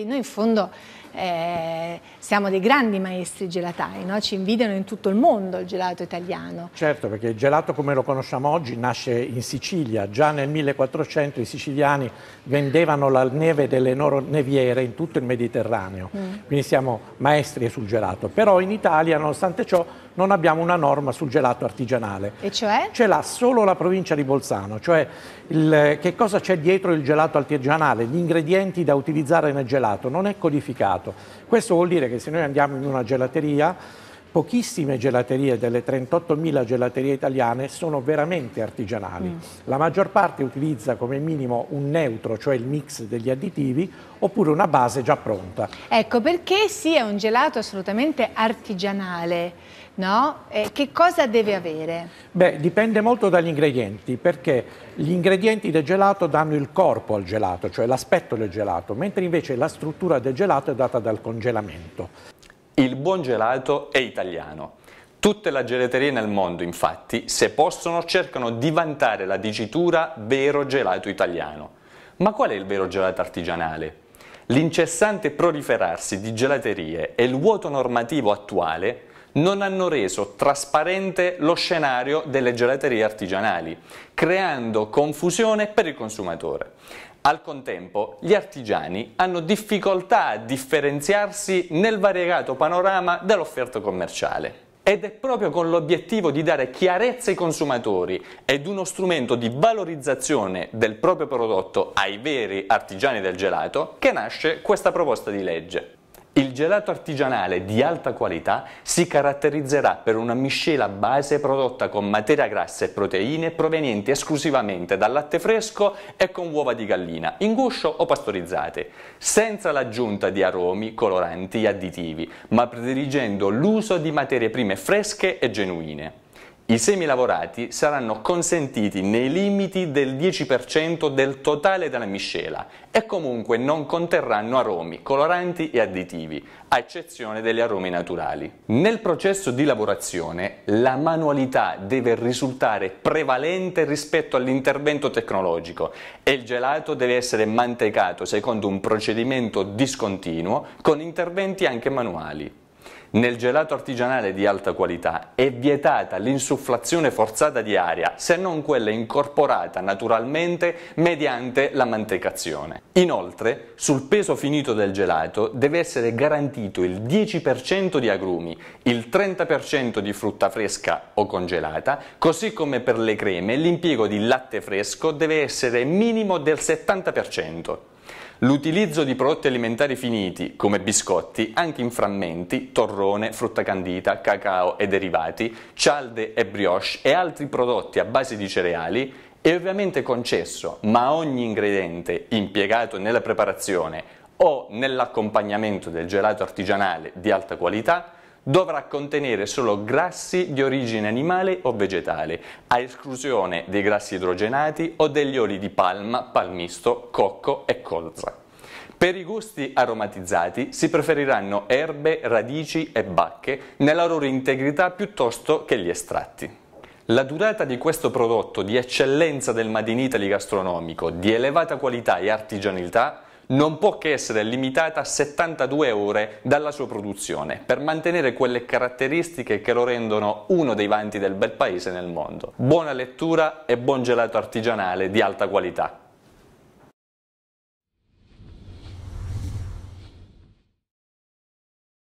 no no fondo eh, siamo dei grandi maestri gelatai, no? ci invidiano in tutto il mondo il gelato italiano. Certo, perché il gelato come lo conosciamo oggi nasce in Sicilia, già nel 1400 i siciliani vendevano la neve delle loro neviere in tutto il Mediterraneo, mm. quindi siamo maestri sul gelato, però in Italia nonostante ciò non abbiamo una norma sul gelato artigianale. E cioè? Ce l'ha solo la provincia di Bolzano, cioè il, che cosa c'è dietro il gelato artigianale, gli ingredienti da utilizzare nel gelato, non è codificato questo vuol dire che se noi andiamo in una gelateria pochissime gelaterie delle 38.000 gelaterie italiane sono veramente artigianali. Mm. La maggior parte utilizza come minimo un neutro, cioè il mix degli additivi, oppure una base già pronta. Ecco, perché sia un gelato assolutamente artigianale, no? Eh, che cosa deve avere? Beh, dipende molto dagli ingredienti, perché gli ingredienti del gelato danno il corpo al gelato, cioè l'aspetto del gelato, mentre invece la struttura del gelato è data dal congelamento. Il buon gelato è italiano. Tutte le gelaterie nel mondo, infatti, se possono, cercano di vantare la dicitura vero gelato italiano. Ma qual è il vero gelato artigianale? L'incessante proliferarsi di gelaterie e il vuoto normativo attuale non hanno reso trasparente lo scenario delle gelaterie artigianali, creando confusione per il consumatore. Al contempo, gli artigiani hanno difficoltà a differenziarsi nel variegato panorama dell'offerta commerciale. Ed è proprio con l'obiettivo di dare chiarezza ai consumatori ed uno strumento di valorizzazione del proprio prodotto ai veri artigiani del gelato che nasce questa proposta di legge. Il gelato artigianale di alta qualità si caratterizzerà per una miscela base prodotta con materia grassa e proteine provenienti esclusivamente dal latte fresco e con uova di gallina, in guscio o pastorizzate, senza l'aggiunta di aromi, coloranti e additivi, ma prediligendo l'uso di materie prime fresche e genuine. I semi lavorati saranno consentiti nei limiti del 10% del totale della miscela e comunque non conterranno aromi, coloranti e additivi, a eccezione degli aromi naturali. Nel processo di lavorazione la manualità deve risultare prevalente rispetto all'intervento tecnologico e il gelato deve essere mantecato secondo un procedimento discontinuo con interventi anche manuali. Nel gelato artigianale di alta qualità è vietata l'insufflazione forzata di aria, se non quella incorporata naturalmente mediante la mantecazione. Inoltre, sul peso finito del gelato deve essere garantito il 10% di agrumi, il 30% di frutta fresca o congelata, così come per le creme l'impiego di latte fresco deve essere minimo del 70%. L'utilizzo di prodotti alimentari finiti, come biscotti, anche in frammenti, torrone, frutta candita, cacao e derivati, cialde e brioche e altri prodotti a base di cereali, è ovviamente concesso, ma ogni ingrediente impiegato nella preparazione o nell'accompagnamento del gelato artigianale di alta qualità dovrà contenere solo grassi di origine animale o vegetale, a esclusione dei grassi idrogenati o degli oli di palma, palmisto, cocco e colza. Per i gusti aromatizzati si preferiranno erbe, radici e bacche nella loro integrità piuttosto che gli estratti. La durata di questo prodotto di eccellenza del Made in Italy gastronomico, di elevata qualità e artigianalità, non può che essere limitata a 72 ore dalla sua produzione per mantenere quelle caratteristiche che lo rendono uno dei vanti del bel paese nel mondo. Buona lettura e buon gelato artigianale di alta qualità.